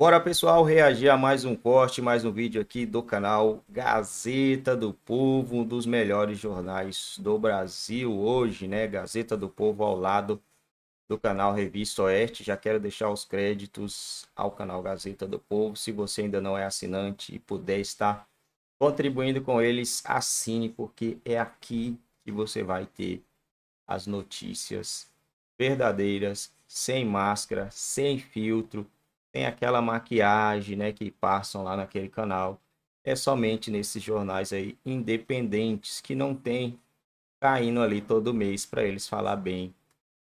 Bora, pessoal, reagir a mais um corte, mais um vídeo aqui do canal Gazeta do Povo, um dos melhores jornais do Brasil hoje, né? Gazeta do Povo ao lado do canal Revista Oeste. Já quero deixar os créditos ao canal Gazeta do Povo. Se você ainda não é assinante e puder estar contribuindo com eles, assine, porque é aqui que você vai ter as notícias verdadeiras, sem máscara, sem filtro tem aquela maquiagem, né, que passam lá naquele canal. É somente nesses jornais aí independentes que não tem caindo ali todo mês para eles falar bem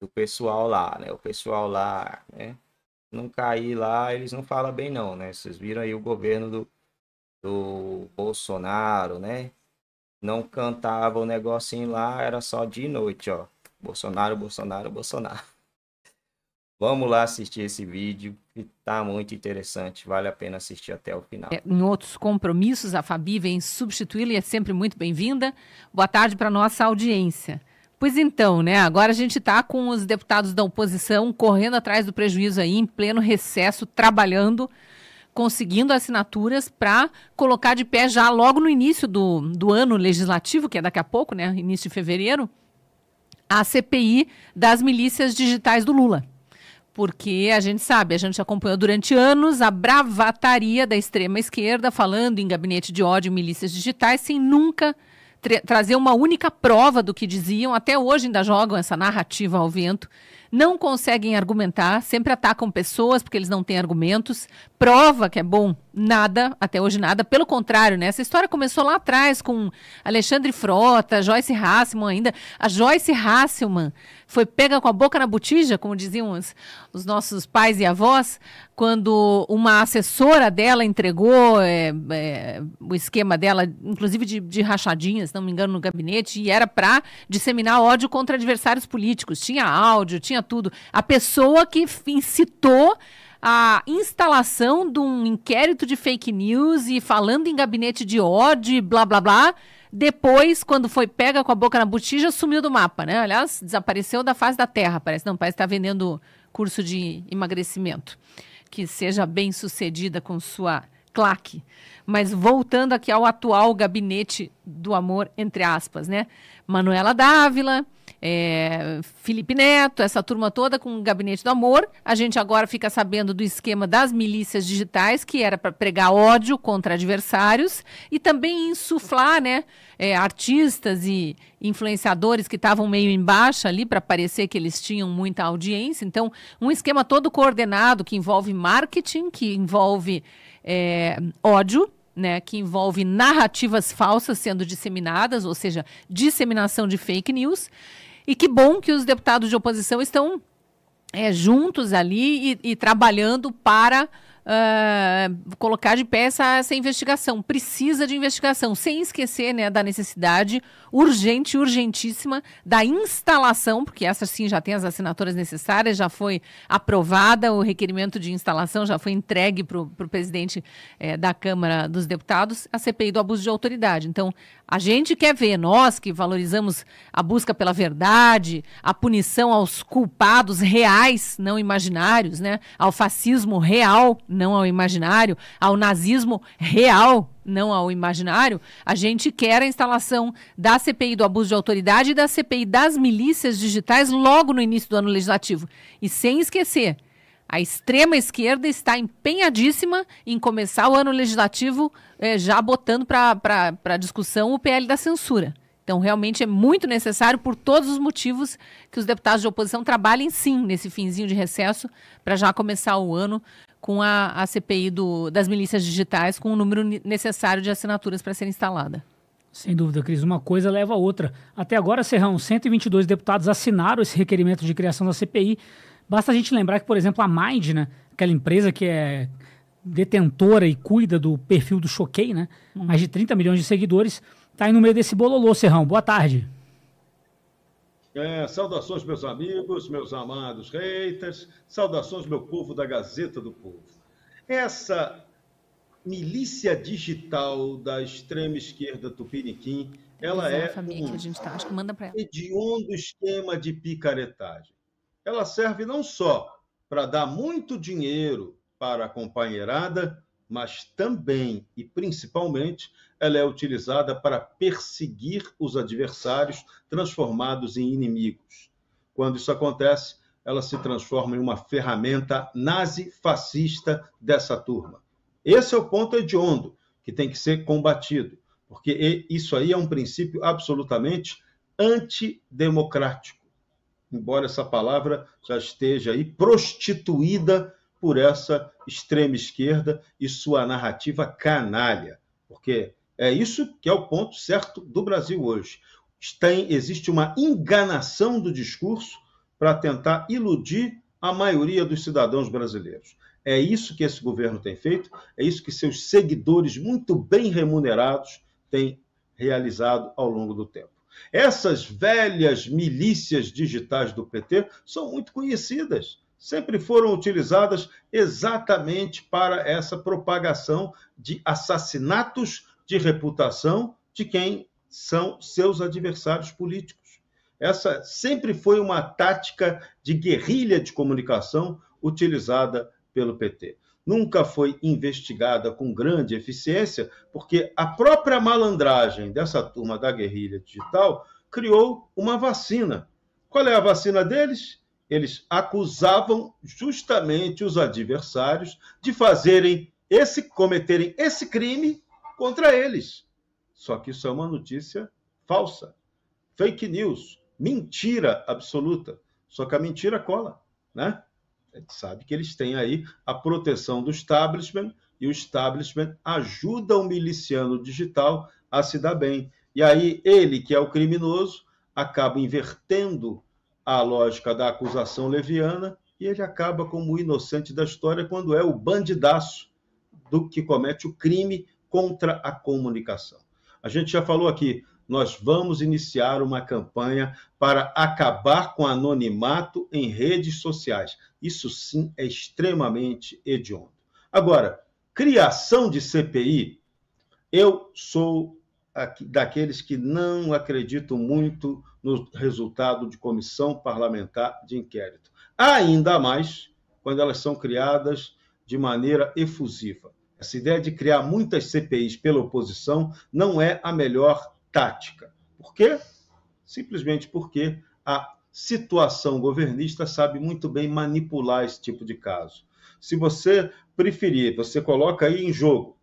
do pessoal lá, né? O pessoal lá, né? Não cair lá, eles não falam bem não, né? Vocês viram aí o governo do, do Bolsonaro, né? Não cantava o negocinho lá, era só de noite, ó. Bolsonaro, Bolsonaro, Bolsonaro. Vamos lá assistir esse vídeo, que está muito interessante, vale a pena assistir até o final. É, em outros compromissos, a Fabi vem substituí-la e é sempre muito bem-vinda. Boa tarde para nossa audiência. Pois então, né? Agora a gente está com os deputados da oposição correndo atrás do prejuízo aí, em pleno recesso, trabalhando, conseguindo assinaturas para colocar de pé já logo no início do, do ano legislativo, que é daqui a pouco, né? Início de fevereiro, a CPI das milícias digitais do Lula porque a gente sabe, a gente acompanhou durante anos a bravataria da extrema esquerda falando em gabinete de ódio e milícias digitais sem nunca trazer uma única prova do que diziam. Até hoje ainda jogam essa narrativa ao vento não conseguem argumentar, sempre atacam pessoas porque eles não têm argumentos. Prova que é bom, nada, até hoje nada. Pelo contrário, né? Essa história começou lá atrás com Alexandre Frota, Joyce Hasselman ainda. A Joyce Hasselman foi pega com a boca na botija, como diziam os, os nossos pais e avós, quando uma assessora dela entregou é, é, o esquema dela, inclusive de, de rachadinhas, se não me engano, no gabinete, e era para disseminar ódio contra adversários políticos. Tinha áudio, tinha tinha tudo. A pessoa que incitou a instalação de um inquérito de fake news e falando em gabinete de ódio, blá blá blá. Depois, quando foi pega com a boca na botija, sumiu do mapa, né? Aliás, desapareceu da face da terra, parece. Não, parece que está vendendo curso de emagrecimento. Que seja bem sucedida com sua claque. Mas voltando aqui ao atual gabinete do amor, entre aspas, né? Manuela Dávila, é, Felipe Neto, essa turma toda com o Gabinete do Amor. A gente agora fica sabendo do esquema das milícias digitais, que era para pregar ódio contra adversários e também insuflar né, é, artistas e influenciadores que estavam meio embaixo ali para parecer que eles tinham muita audiência. Então, um esquema todo coordenado que envolve marketing, que envolve é, ódio. Né, que envolve narrativas falsas sendo disseminadas, ou seja, disseminação de fake news, e que bom que os deputados de oposição estão é, juntos ali e, e trabalhando para uh, colocar de pé essa, essa investigação. Precisa de investigação, sem esquecer né, da necessidade urgente, urgentíssima, da instalação, porque essa sim já tem as assinaturas necessárias, já foi aprovada, o requerimento de instalação já foi entregue para o presidente eh, da Câmara dos Deputados, a CPI do abuso de autoridade. Então, a gente quer ver, nós que valorizamos a busca pela verdade, a punição aos culpados reais, não imaginários, né, ao fascismo real, não ao imaginário, ao nazismo real, não ao imaginário, a gente quer a instalação da CPI do abuso de autoridade e da CPI das milícias digitais logo no início do ano legislativo. E sem esquecer, a extrema esquerda está empenhadíssima em começar o ano legislativo eh, já botando para discussão o PL da censura. Então, realmente é muito necessário, por todos os motivos, que os deputados de oposição trabalhem sim nesse finzinho de recesso para já começar o ano com a, a CPI do, das milícias digitais, com o número necessário de assinaturas para ser instalada. Sem dúvida, Cris. Uma coisa leva a outra. Até agora, Serrão, 122 deputados assinaram esse requerimento de criação da CPI. Basta a gente lembrar que, por exemplo, a Mind, né, aquela empresa que é detentora e cuida do perfil do Choquei, né, hum. mais de 30 milhões de seguidores, está aí no meio desse bololô, Serrão. Boa tarde. É, saudações, meus amigos, meus amados haters, saudações, meu povo da Gazeta do Povo. Essa milícia digital da extrema esquerda tupiniquim, ela é, é um tá. que hediondo esquema de picaretagem. Ela serve não só para dar muito dinheiro para a companheirada, mas também e principalmente ela é utilizada para perseguir os adversários transformados em inimigos. Quando isso acontece, ela se transforma em uma ferramenta nazi-fascista dessa turma. Esse é o ponto hediondo que tem que ser combatido, porque isso aí é um princípio absolutamente antidemocrático. Embora essa palavra já esteja aí prostituída por essa extrema esquerda e sua narrativa canalha, porque é isso que é o ponto certo do Brasil hoje. Tem, existe uma enganação do discurso para tentar iludir a maioria dos cidadãos brasileiros. É isso que esse governo tem feito, é isso que seus seguidores, muito bem remunerados, têm realizado ao longo do tempo. Essas velhas milícias digitais do PT são muito conhecidas sempre foram utilizadas exatamente para essa propagação de assassinatos de reputação de quem são seus adversários políticos. Essa sempre foi uma tática de guerrilha de comunicação utilizada pelo PT. Nunca foi investigada com grande eficiência, porque a própria malandragem dessa turma da guerrilha digital criou uma vacina. Qual é a vacina deles? eles acusavam justamente os adversários de fazerem esse cometerem esse crime contra eles. Só que isso é uma notícia falsa, fake news, mentira absoluta. Só que a mentira cola, né? A gente sabe que eles têm aí a proteção do establishment e o establishment ajuda o miliciano digital a se dar bem. E aí ele, que é o criminoso, acaba invertendo à lógica da acusação leviana e ele acaba como o inocente da história quando é o bandidaço do que comete o crime contra a comunicação. A gente já falou aqui, nós vamos iniciar uma campanha para acabar com anonimato em redes sociais. Isso sim é extremamente hediondo. Agora, criação de CPI, eu sou daqueles que não acreditam muito no resultado de comissão parlamentar de inquérito. Ainda mais quando elas são criadas de maneira efusiva. Essa ideia de criar muitas CPIs pela oposição não é a melhor tática. Por quê? Simplesmente porque a situação governista sabe muito bem manipular esse tipo de caso. Se você preferir, você coloca aí em jogo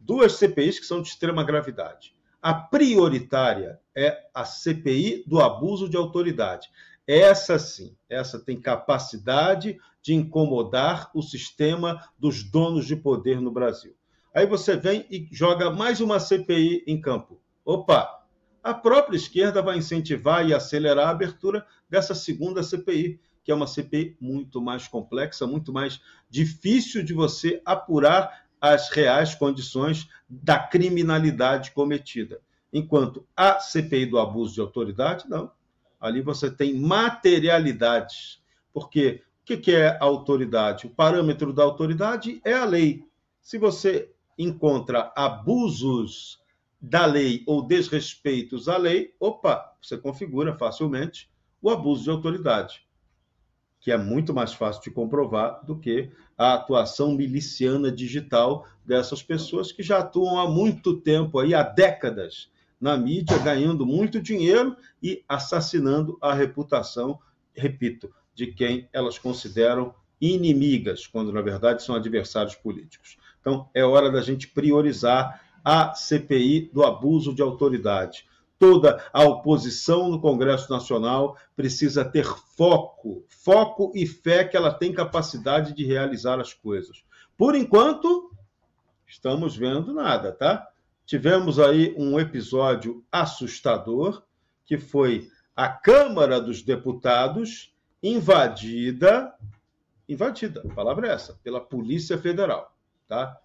duas CPIs que são de extrema gravidade. A prioritária é a CPI do abuso de autoridade. Essa sim, essa tem capacidade de incomodar o sistema dos donos de poder no Brasil. Aí você vem e joga mais uma CPI em campo. Opa! A própria esquerda vai incentivar e acelerar a abertura dessa segunda CPI, que é uma CPI muito mais complexa, muito mais difícil de você apurar as reais condições da criminalidade cometida. Enquanto a CPI do abuso de autoridade, não. Ali você tem materialidades. Porque o que é a autoridade? O parâmetro da autoridade é a lei. Se você encontra abusos da lei ou desrespeitos à lei, opa, você configura facilmente o abuso de autoridade que é muito mais fácil de comprovar do que a atuação miliciana digital dessas pessoas que já atuam há muito tempo aí, há décadas, na mídia, ganhando muito dinheiro e assassinando a reputação, repito, de quem elas consideram inimigas, quando na verdade são adversários políticos. Então, é hora da gente priorizar a CPI do abuso de autoridade toda a oposição no Congresso Nacional precisa ter foco, foco e fé que ela tem capacidade de realizar as coisas. Por enquanto, estamos vendo nada, tá? Tivemos aí um episódio assustador, que foi a Câmara dos Deputados invadida, invadida, a palavra é essa, pela Polícia Federal, tá?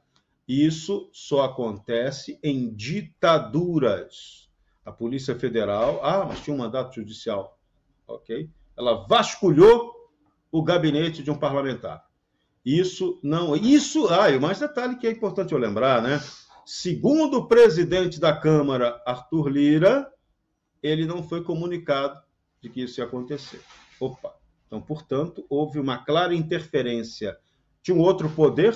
Isso só acontece em ditaduras a Polícia Federal. Ah, mas tinha um mandato judicial. Ok? Ela vasculhou o gabinete de um parlamentar. Isso não. Isso. Ah, e mais detalhe que é importante eu lembrar, né? Segundo o presidente da Câmara, Arthur Lira, ele não foi comunicado de que isso ia acontecer. Opa! Então, portanto, houve uma clara interferência de um outro poder,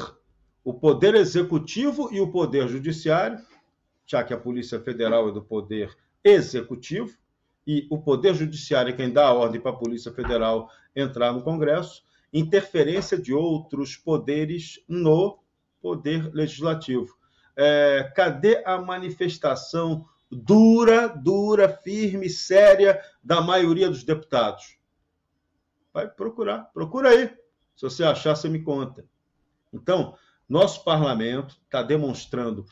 o poder executivo e o poder judiciário, já que a Polícia Federal é do Poder Executivo e o Poder Judiciário é quem dá a ordem para a Polícia Federal entrar no Congresso, interferência de outros poderes no Poder Legislativo. É, cadê a manifestação dura, dura, firme, séria da maioria dos deputados? Vai procurar, procura aí. Se você achar, você me conta. Então, nosso parlamento está demonstrando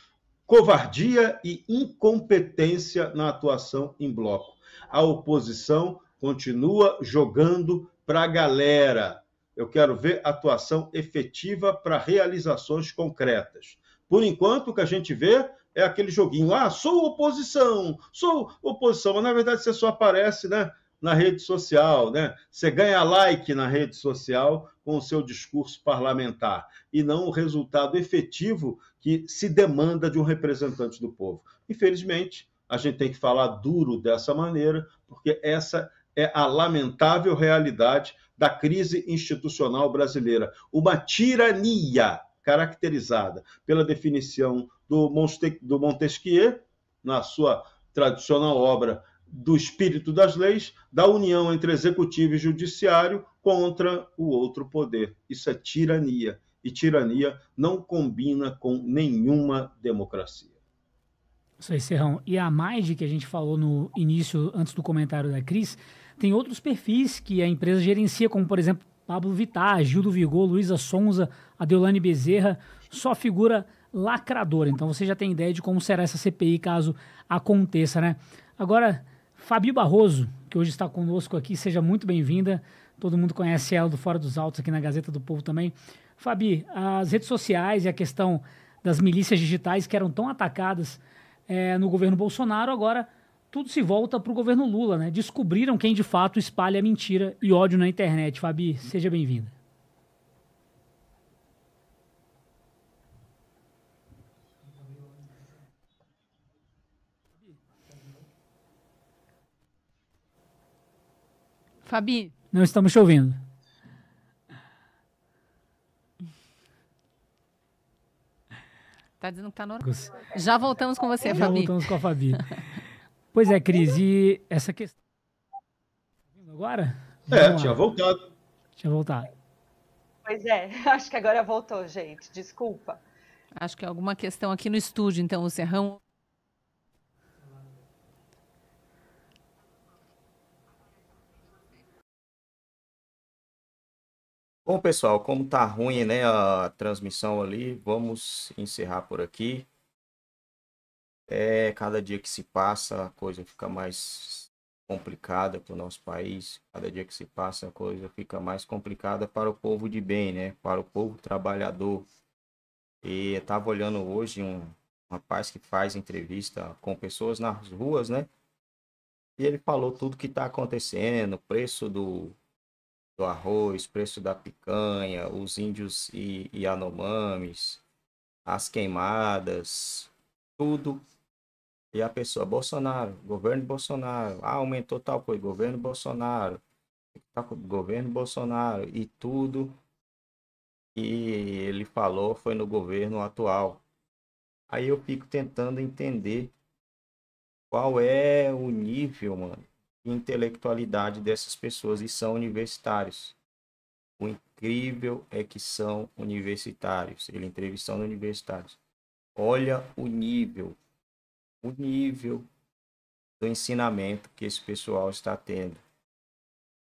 covardia e incompetência na atuação em bloco. A oposição continua jogando para a galera. Eu quero ver atuação efetiva para realizações concretas. Por enquanto, o que a gente vê é aquele joguinho: ah, sou oposição, sou oposição, mas na verdade você só aparece, né? na rede social, né? Você ganha like na rede social com o seu discurso parlamentar e não o resultado efetivo que se demanda de um representante do povo. Infelizmente, a gente tem que falar duro dessa maneira, porque essa é a lamentável realidade da crise institucional brasileira, uma tirania caracterizada pela definição do Montesquieu na sua tradicional obra do espírito das leis, da união entre executivo e judiciário contra o outro poder. Isso é tirania. E tirania não combina com nenhuma democracia. Isso aí, Serrão. E a Maide, que a gente falou no início, antes do comentário da Cris, tem outros perfis que a empresa gerencia, como, por exemplo, Pablo Vittar, Gildo Vigor, Luísa Sonza, Adelane Bezerra, só figura lacradora. Então você já tem ideia de como será essa CPI caso aconteça, né? Agora, Fabi Barroso, que hoje está conosco aqui, seja muito bem-vinda. Todo mundo conhece ela do Fora dos Altos aqui na Gazeta do Povo também. Fabi, as redes sociais e a questão das milícias digitais que eram tão atacadas é, no governo Bolsonaro, agora tudo se volta para o governo Lula, né? Descobriram quem de fato espalha mentira e ódio na internet. Fabi, seja bem-vinda. Fabi. Não estamos te ouvindo. Tá dizendo que tá normal. Já voltamos com você, Já Fabi. Já voltamos com a Fabi. pois é, Cris, e essa questão. Tá agora? É, tinha voltado. Tinha voltado. Pois é, acho que agora voltou, gente. Desculpa. Acho que é alguma questão aqui no estúdio, então, o Serrão Bom, pessoal, como tá ruim, né, a transmissão ali, vamos encerrar por aqui. É, cada dia que se passa, a coisa fica mais complicada para o nosso país. Cada dia que se passa, a coisa fica mais complicada para o povo de bem, né? Para o povo trabalhador. E eu tava olhando hoje um rapaz que faz entrevista com pessoas nas ruas, né? E ele falou tudo que está acontecendo, preço do do arroz, preço da picanha, os índios e Yanomamis, as queimadas, tudo. E a pessoa, Bolsonaro, governo Bolsonaro, ah, aumentou tal coisa, governo Bolsonaro, tá governo Bolsonaro, e tudo que ele falou foi no governo atual. Aí eu fico tentando entender qual é o nível, mano, intelectualidade dessas pessoas e são universitários. O incrível é que são universitários. Ele entrevistando universitários. Olha o nível, o nível do ensinamento que esse pessoal está tendo,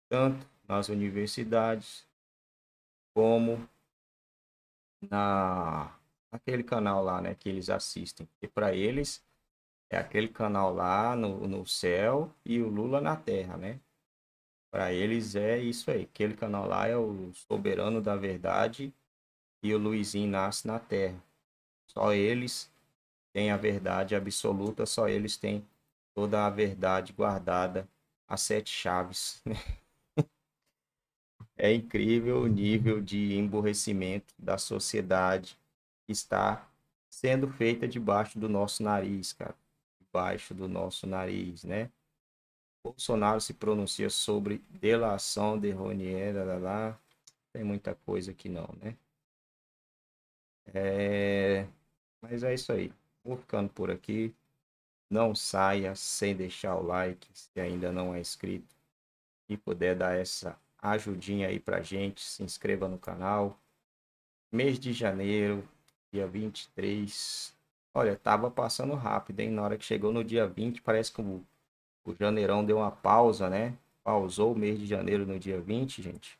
tanto nas universidades como na aquele canal lá, né, que eles assistem. E para eles é aquele canal lá no, no céu e o Lula na terra, né? Para eles é isso aí. Aquele canal lá é o soberano da verdade e o Luizinho nasce na terra. Só eles têm a verdade absoluta, só eles têm toda a verdade guardada a sete chaves. é incrível o nível de emborrecimento da sociedade que está sendo feita debaixo do nosso nariz, cara debaixo do nosso nariz, né? Bolsonaro se pronuncia sobre delação de Ronier, lá, lá, tem muita coisa aqui não, né? É... Mas é isso aí. Vou ficando por aqui. Não saia sem deixar o like, se ainda não é inscrito. E puder dar essa ajudinha aí pra gente, se inscreva no canal. Mês de janeiro, dia 23, Olha, tava passando rápido, hein? Na hora que chegou no dia 20, parece que o, o janeirão deu uma pausa, né? Pausou o mês de janeiro no dia 20, gente.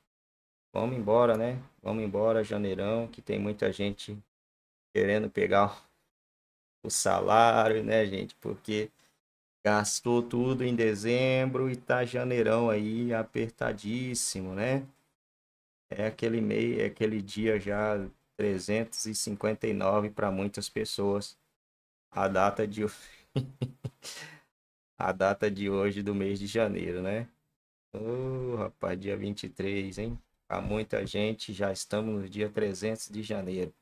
Vamos embora, né? Vamos embora, janeirão, que tem muita gente querendo pegar o salário, né, gente? Porque gastou tudo em dezembro e tá janeirão aí apertadíssimo, né? É aquele meio, é aquele dia já 359 para muitas pessoas a data de a data de hoje do mês de janeiro, né? Ô, oh, rapaz, dia 23, hein? Há muita gente, já estamos no dia 300 de janeiro.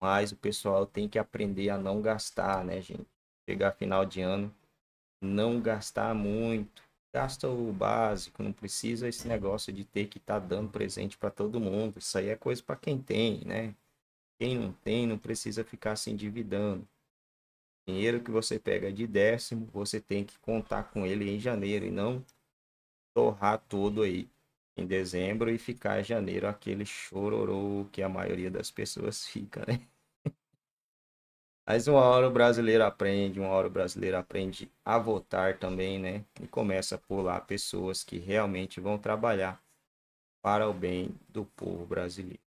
Mas o pessoal tem que aprender a não gastar, né, gente? Chegar final de ano, não gastar muito. Gasta o básico, não precisa esse negócio de ter que estar tá dando presente para todo mundo. Isso aí é coisa para quem tem, né? Quem não tem, não precisa ficar se endividando dinheiro que você pega de décimo, você tem que contar com ele em janeiro e não torrar todo aí em dezembro e ficar em janeiro aquele chororô que a maioria das pessoas fica, né? Mas uma hora o brasileiro aprende, uma hora o brasileiro aprende a votar também, né? E começa a pular pessoas que realmente vão trabalhar para o bem do povo brasileiro.